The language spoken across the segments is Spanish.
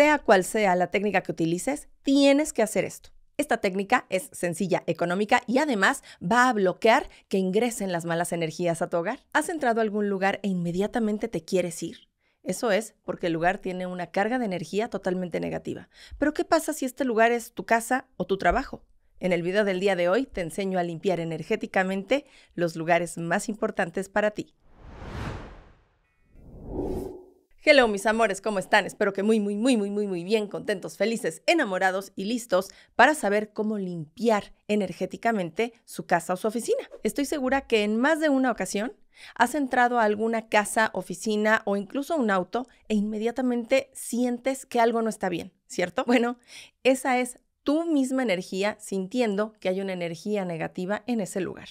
sea cual sea la técnica que utilices, tienes que hacer esto. Esta técnica es sencilla, económica y además va a bloquear que ingresen las malas energías a tu hogar. ¿Has entrado a algún lugar e inmediatamente te quieres ir? Eso es porque el lugar tiene una carga de energía totalmente negativa. Pero ¿qué pasa si este lugar es tu casa o tu trabajo? En el video del día de hoy te enseño a limpiar energéticamente los lugares más importantes para ti. Hello mis amores, ¿cómo están? Espero que muy, muy, muy, muy, muy, muy bien, contentos, felices, enamorados y listos para saber cómo limpiar energéticamente su casa o su oficina. Estoy segura que en más de una ocasión has entrado a alguna casa, oficina o incluso un auto e inmediatamente sientes que algo no está bien, ¿cierto? Bueno, esa es tu misma energía sintiendo que hay una energía negativa en ese lugar.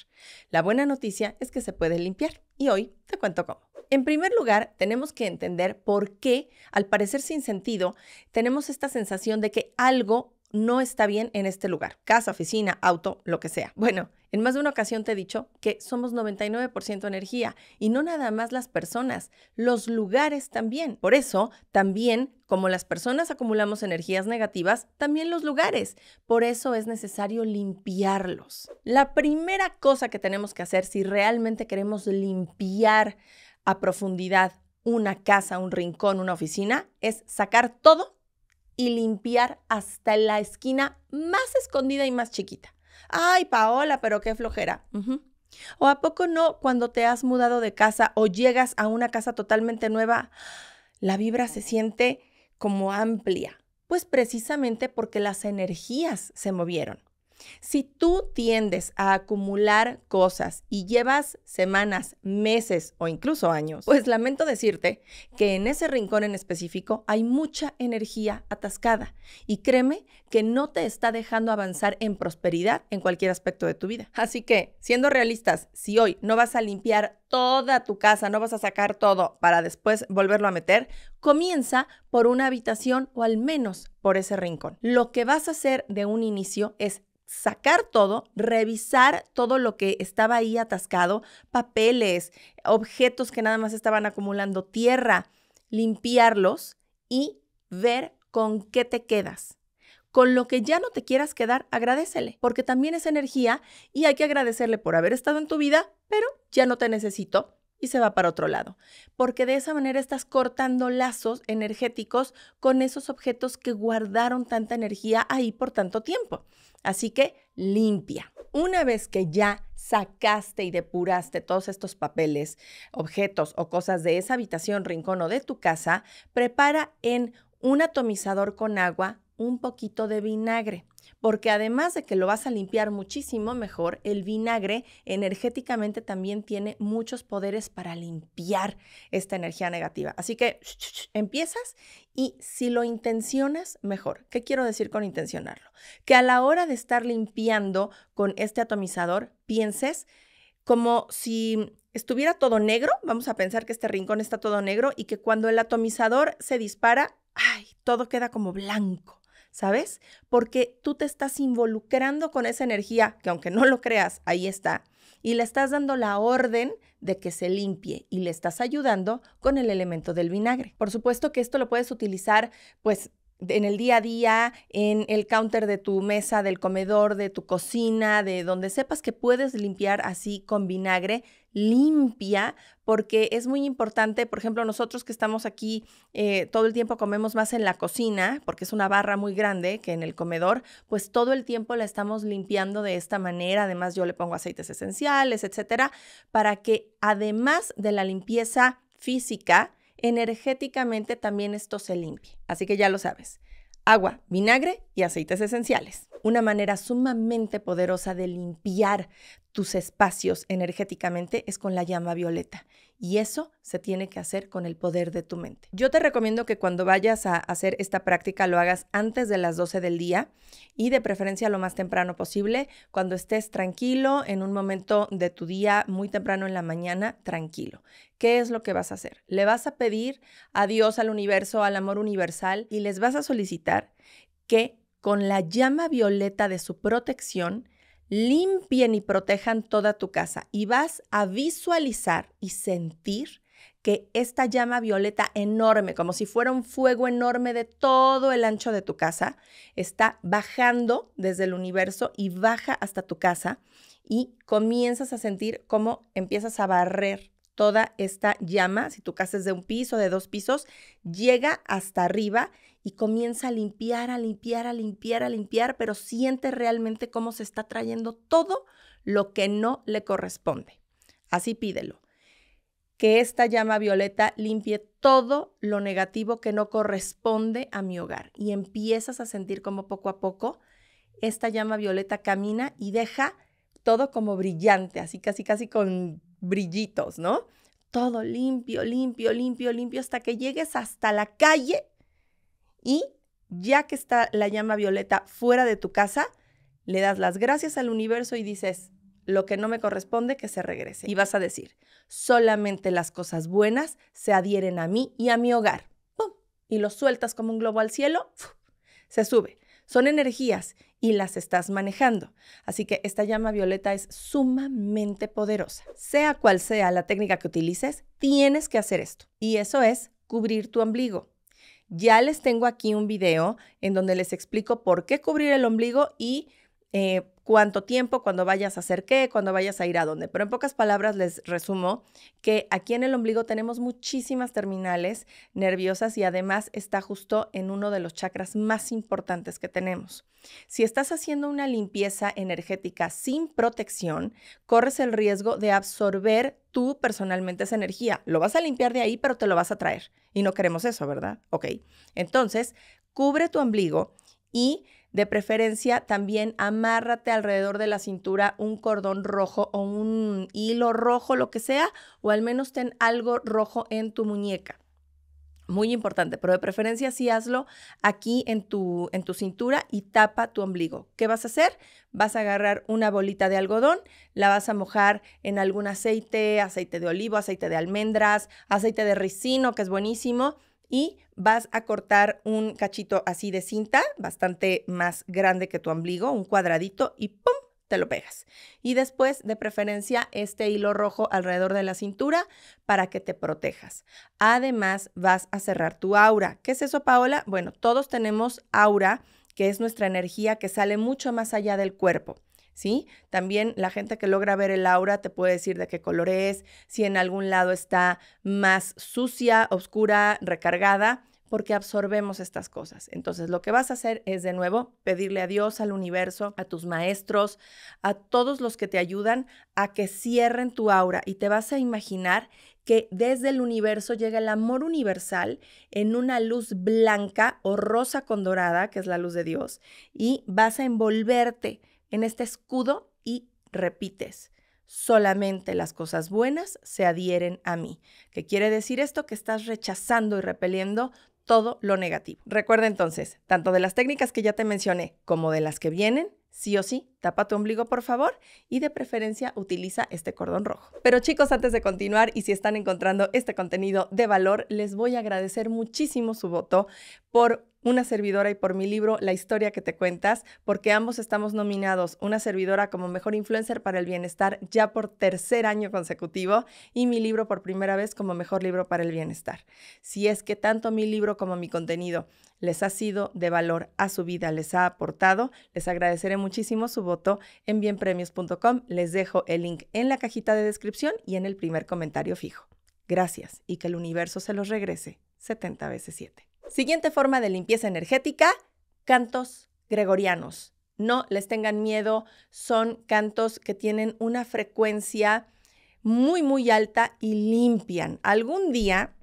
La buena noticia es que se puede limpiar y hoy te cuento cómo. En primer lugar, tenemos que entender por qué, al parecer sin sentido, tenemos esta sensación de que algo no está bien en este lugar, casa, oficina, auto, lo que sea. Bueno, en más de una ocasión te he dicho que somos 99% energía y no nada más las personas, los lugares también. Por eso, también, como las personas acumulamos energías negativas, también los lugares. Por eso es necesario limpiarlos. La primera cosa que tenemos que hacer si realmente queremos limpiar a profundidad una casa, un rincón, una oficina, es sacar todo y limpiar hasta la esquina más escondida y más chiquita. Ay, Paola, pero qué flojera. ¿O a poco no cuando te has mudado de casa o llegas a una casa totalmente nueva, la vibra se siente como amplia? Pues precisamente porque las energías se movieron. Si tú tiendes a acumular cosas y llevas semanas, meses o incluso años, pues lamento decirte que en ese rincón en específico hay mucha energía atascada y créeme que no te está dejando avanzar en prosperidad en cualquier aspecto de tu vida. Así que, siendo realistas, si hoy no vas a limpiar toda tu casa, no vas a sacar todo para después volverlo a meter, comienza por una habitación o al menos por ese rincón. Lo que vas a hacer de un inicio es sacar todo, revisar todo lo que estaba ahí atascado, papeles, objetos que nada más estaban acumulando, tierra, limpiarlos y ver con qué te quedas. Con lo que ya no te quieras quedar, agradecele, porque también es energía y hay que agradecerle por haber estado en tu vida, pero ya no te necesito, y se va para otro lado, porque de esa manera estás cortando lazos energéticos con esos objetos que guardaron tanta energía ahí por tanto tiempo. Así que limpia. Una vez que ya sacaste y depuraste todos estos papeles, objetos o cosas de esa habitación, rincón o de tu casa, prepara en un atomizador con agua un poquito de vinagre, porque además de que lo vas a limpiar muchísimo mejor, el vinagre energéticamente también tiene muchos poderes para limpiar esta energía negativa. Así que empiezas y si lo intencionas, mejor. ¿Qué quiero decir con intencionarlo? Que a la hora de estar limpiando con este atomizador, pienses como si estuviera todo negro, vamos a pensar que este rincón está todo negro y que cuando el atomizador se dispara, ay, todo queda como blanco. ¿sabes? Porque tú te estás involucrando con esa energía, que aunque no lo creas, ahí está, y le estás dando la orden de que se limpie y le estás ayudando con el elemento del vinagre. Por supuesto que esto lo puedes utilizar, pues en el día a día, en el counter de tu mesa, del comedor, de tu cocina, de donde sepas que puedes limpiar así con vinagre limpia, porque es muy importante, por ejemplo, nosotros que estamos aquí eh, todo el tiempo comemos más en la cocina, porque es una barra muy grande que en el comedor, pues todo el tiempo la estamos limpiando de esta manera, además yo le pongo aceites esenciales, etcétera, para que además de la limpieza física, energéticamente también esto se limpie. Así que ya lo sabes. Agua, vinagre y aceites esenciales. Una manera sumamente poderosa de limpiar tus espacios energéticamente es con la llama violeta. Y eso se tiene que hacer con el poder de tu mente. Yo te recomiendo que cuando vayas a hacer esta práctica lo hagas antes de las 12 del día y de preferencia lo más temprano posible, cuando estés tranquilo, en un momento de tu día, muy temprano en la mañana, tranquilo. ¿Qué es lo que vas a hacer? Le vas a pedir a Dios, al universo, al amor universal y les vas a solicitar que con la llama violeta de su protección, limpien y protejan toda tu casa y vas a visualizar y sentir que esta llama violeta enorme, como si fuera un fuego enorme de todo el ancho de tu casa, está bajando desde el universo y baja hasta tu casa y comienzas a sentir cómo empiezas a barrer toda esta llama, si tu casa es de un piso, de dos pisos, llega hasta arriba y comienza a limpiar, a limpiar, a limpiar, a limpiar, pero siente realmente cómo se está trayendo todo lo que no le corresponde. Así pídelo. Que esta llama violeta limpie todo lo negativo que no corresponde a mi hogar. Y empiezas a sentir como poco a poco esta llama violeta camina y deja todo como brillante, así casi casi con brillitos, ¿no? Todo limpio, limpio, limpio, limpio, hasta que llegues hasta la calle y ya que está la llama violeta fuera de tu casa, le das las gracias al universo y dices, lo que no me corresponde, que se regrese. Y vas a decir, solamente las cosas buenas se adhieren a mí y a mi hogar. ¡Pum! Y lo sueltas como un globo al cielo, se sube. Son energías y las estás manejando. Así que esta llama violeta es sumamente poderosa. Sea cual sea la técnica que utilices, tienes que hacer esto. Y eso es cubrir tu ombligo. Ya les tengo aquí un video en donde les explico por qué cubrir el ombligo y eh, cuánto tiempo, cuando vayas a hacer qué, cuando vayas a ir a dónde. Pero en pocas palabras les resumo que aquí en el ombligo tenemos muchísimas terminales nerviosas y además está justo en uno de los chakras más importantes que tenemos. Si estás haciendo una limpieza energética sin protección, corres el riesgo de absorber tú personalmente esa energía. Lo vas a limpiar de ahí, pero te lo vas a traer. Y no queremos eso, ¿verdad? Ok. Entonces, cubre tu ombligo y de preferencia, también amárrate alrededor de la cintura un cordón rojo o un hilo rojo, lo que sea, o al menos ten algo rojo en tu muñeca. Muy importante, pero de preferencia sí hazlo aquí en tu, en tu cintura y tapa tu ombligo. ¿Qué vas a hacer? Vas a agarrar una bolita de algodón, la vas a mojar en algún aceite, aceite de olivo, aceite de almendras, aceite de ricino, que es buenísimo, y vas a cortar un cachito así de cinta, bastante más grande que tu ombligo, un cuadradito y ¡pum! te lo pegas. Y después, de preferencia, este hilo rojo alrededor de la cintura para que te protejas. Además, vas a cerrar tu aura. ¿Qué es eso, Paola? Bueno, todos tenemos aura, que es nuestra energía que sale mucho más allá del cuerpo. ¿sí? También la gente que logra ver el aura te puede decir de qué color es, si en algún lado está más sucia, oscura, recargada, porque absorbemos estas cosas. Entonces, lo que vas a hacer es de nuevo pedirle a Dios, al universo, a tus maestros, a todos los que te ayudan a que cierren tu aura y te vas a imaginar que desde el universo llega el amor universal en una luz blanca o rosa con dorada, que es la luz de Dios, y vas a envolverte en este escudo y repites. Solamente las cosas buenas se adhieren a mí. ¿Qué quiere decir esto? Que estás rechazando y repeliendo todo lo negativo. Recuerda entonces, tanto de las técnicas que ya te mencioné como de las que vienen, sí o sí, tapa tu ombligo por favor y de preferencia utiliza este cordón rojo. Pero chicos, antes de continuar y si están encontrando este contenido de valor, les voy a agradecer muchísimo su voto por una servidora y por mi libro La historia que te cuentas, porque ambos estamos nominados, una servidora como mejor influencer para el bienestar ya por tercer año consecutivo y mi libro por primera vez como mejor libro para el bienestar. Si es que tanto mi libro como mi contenido les ha sido de valor a su vida, les ha aportado, les agradeceré muchísimo su voto en bienpremios.com. Les dejo el link en la cajita de descripción y en el primer comentario fijo. Gracias y que el universo se los regrese 70 veces 7. Siguiente forma de limpieza energética, cantos gregorianos. No les tengan miedo, son cantos que tienen una frecuencia muy, muy alta y limpian. Algún día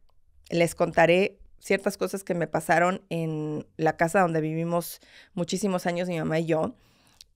les contaré ciertas cosas que me pasaron en la casa donde vivimos muchísimos años mi mamá y yo.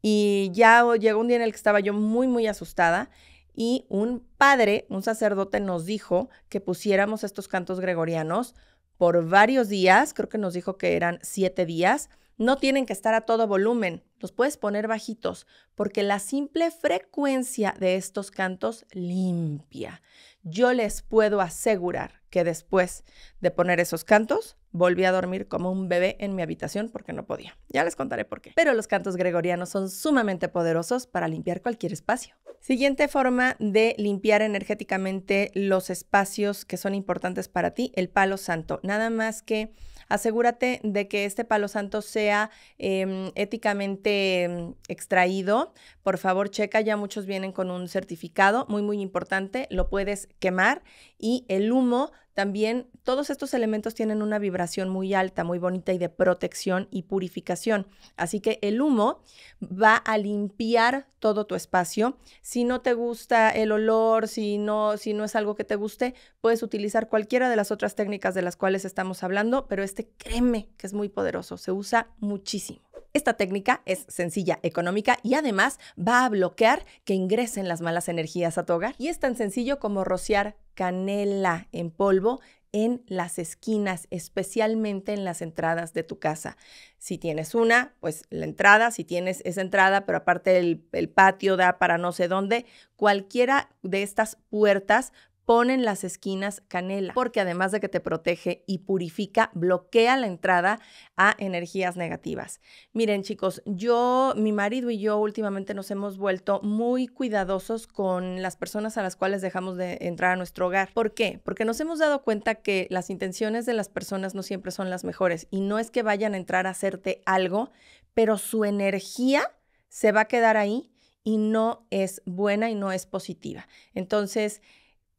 Y ya llegó un día en el que estaba yo muy, muy asustada y un padre, un sacerdote, nos dijo que pusiéramos estos cantos gregorianos por varios días, creo que nos dijo que eran siete días, no tienen que estar a todo volumen, los puedes poner bajitos, porque la simple frecuencia de estos cantos limpia. Yo les puedo asegurar que después de poner esos cantos, Volví a dormir como un bebé en mi habitación porque no podía. Ya les contaré por qué. Pero los cantos gregorianos son sumamente poderosos para limpiar cualquier espacio. Siguiente forma de limpiar energéticamente los espacios que son importantes para ti, el palo santo. Nada más que asegúrate de que este palo santo sea em, éticamente em, extraído. Por favor, checa, ya muchos vienen con un certificado muy, muy importante. Lo puedes quemar y el humo también todos estos elementos tienen una vibración muy alta, muy bonita y de protección y purificación. Así que el humo va a limpiar todo tu espacio. Si no te gusta el olor, si no, si no es algo que te guste, puedes utilizar cualquiera de las otras técnicas de las cuales estamos hablando, pero este créeme que es muy poderoso, se usa muchísimo. Esta técnica es sencilla, económica y además va a bloquear que ingresen las malas energías a tu hogar. Y es tan sencillo como rociar canela en polvo en las esquinas, especialmente en las entradas de tu casa. Si tienes una, pues la entrada, si tienes esa entrada, pero aparte el, patio da para no sé dónde, cualquiera de estas puertas Ponen las esquinas canela, porque además de que te protege y purifica, bloquea la entrada a energías negativas. Miren chicos, yo, mi marido y yo últimamente nos hemos vuelto muy cuidadosos con las personas a las cuales dejamos de entrar a nuestro hogar. ¿Por qué? Porque nos hemos dado cuenta que las intenciones de las personas no siempre son las mejores y no es que vayan a entrar a hacerte algo, pero su energía se va a quedar ahí y no es buena y no es positiva. Entonces,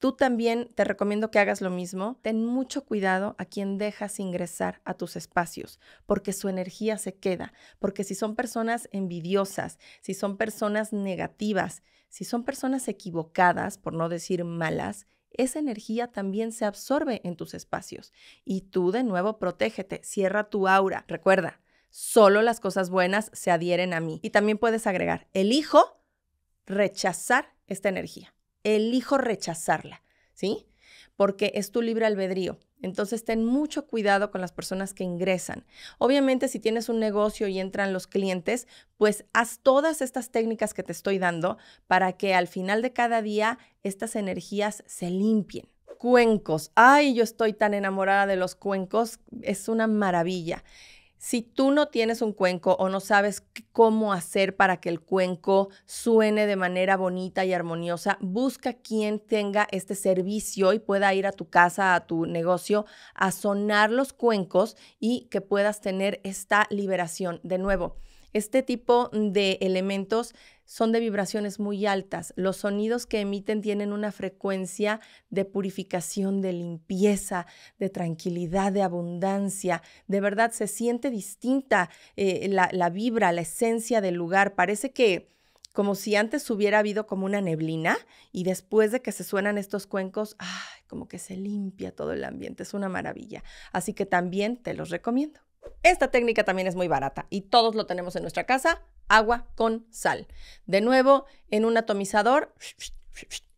Tú también te recomiendo que hagas lo mismo. Ten mucho cuidado a quien dejas ingresar a tus espacios, porque su energía se queda, porque si son personas envidiosas, si son personas negativas, si son personas equivocadas, por no decir malas, esa energía también se absorbe en tus espacios. Y tú de nuevo protégete, cierra tu aura. Recuerda, solo las cosas buenas se adhieren a mí. Y también puedes agregar, elijo rechazar esta energía elijo rechazarla, ¿sí? Porque es tu libre albedrío. Entonces, ten mucho cuidado con las personas que ingresan. Obviamente, si tienes un negocio y entran los clientes, pues haz todas estas técnicas que te estoy dando para que al final de cada día estas energías se limpien. Cuencos. Ay, yo estoy tan enamorada de los cuencos. Es una maravilla. Si tú no tienes un cuenco o no sabes cómo hacer para que el cuenco suene de manera bonita y armoniosa, busca quien tenga este servicio y pueda ir a tu casa, a tu negocio, a sonar los cuencos y que puedas tener esta liberación. De nuevo, este tipo de elementos son de vibraciones muy altas. Los sonidos que emiten tienen una frecuencia de purificación, de limpieza, de tranquilidad, de abundancia. De verdad se siente distinta eh, la, vibra, la esencia del lugar. Parece que como si antes hubiera habido como una neblina y después de que se suenan estos cuencos, como que se limpia todo el ambiente, es una maravilla. Así que también te los recomiendo. Esta técnica también es muy barata y todos lo tenemos en nuestra casa, agua con sal. De nuevo, en un atomizador,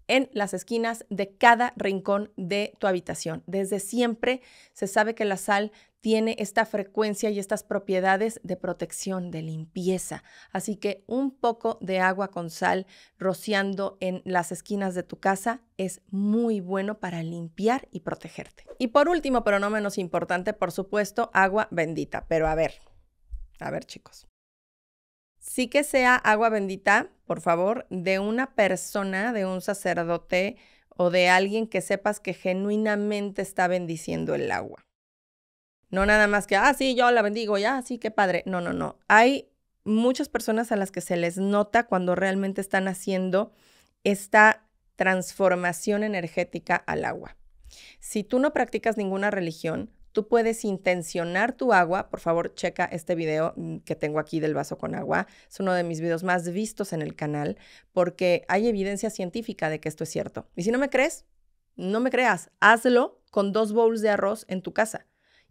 en las esquinas de cada rincón de tu habitación. Desde siempre se sabe que la sal tiene esta frecuencia y estas propiedades de protección, de limpieza. Así que un poco de agua con sal rociando en las esquinas de tu casa es muy bueno para limpiar y protegerte. Y por último, pero no menos importante, por supuesto, agua bendita. Pero a ver, a ver chicos. Sí que sea agua bendita, por favor, de una persona, de un sacerdote o de alguien que sepas que genuinamente está bendiciendo el agua. No nada más que, ah, sí, yo la bendigo, ya, así ah, sí, qué padre. No, no, no. Hay muchas personas a las que se les nota cuando realmente están haciendo esta transformación energética al agua. Si tú no practicas ninguna religión, tú puedes intencionar tu agua. Por favor, checa este video mm, que tengo aquí del vaso con agua. Es uno de mis videos más vistos en el canal porque hay evidencia científica de que esto es cierto. Y si no me crees, no me creas. Hazlo con dos bowls de arroz en tu casa.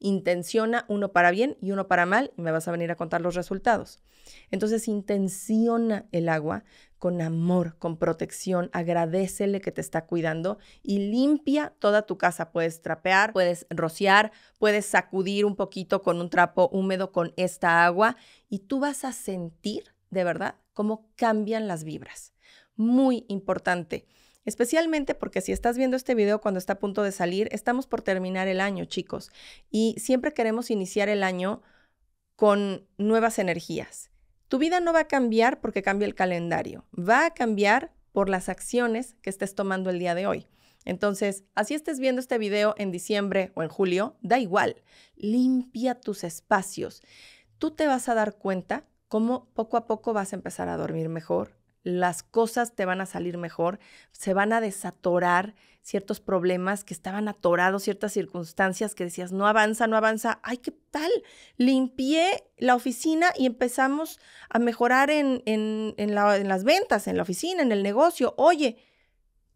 Intenciona uno para bien y uno para mal y me vas a venir a contar los resultados. Entonces, intenciona el agua con amor, con protección, agradecele que te está cuidando y limpia toda tu casa. Puedes trapear, puedes rociar, puedes sacudir un poquito con un trapo húmedo con esta agua y tú vas a sentir de verdad cómo cambian las vibras. Muy importante. Especialmente porque si estás viendo este video cuando está a punto de salir, estamos por terminar el año, chicos. Y siempre queremos iniciar el año con nuevas energías. Tu vida no va a cambiar porque cambia el calendario. Va a cambiar por las acciones que estés tomando el día de hoy. Entonces, así estés viendo este video en diciembre o en julio, da igual. Limpia tus espacios. Tú te vas a dar cuenta cómo poco a poco vas a empezar a dormir mejor, las cosas te van a salir mejor, se van a desatorar ciertos problemas que estaban atorados, ciertas circunstancias que decías, no avanza, no avanza, ay, ¿qué tal? Limpié la oficina y empezamos a mejorar en, en las ventas, en la oficina, en el negocio. Oye,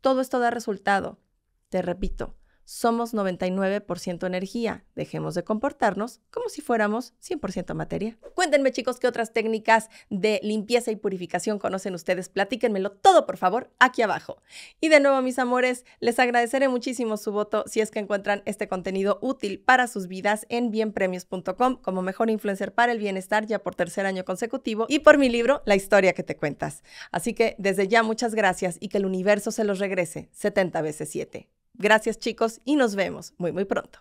todo esto da resultado. Te repito, somos 99% energía. Dejemos de comportarnos como si fuéramos 100% materia. Cuéntenme, chicos, qué otras técnicas de limpieza y purificación conocen ustedes. Platíquenmelo todo, por favor, aquí abajo. Y de nuevo, mis amores, les agradeceré muchísimo su voto si es que encuentran este contenido útil para sus vidas en bienpremios.com como mejor influencer para el bienestar ya por tercer año consecutivo y por mi libro La historia que te cuentas. Así que desde ya muchas gracias y que el universo se los regrese 70 veces 7. Gracias chicos y nos vemos muy muy pronto.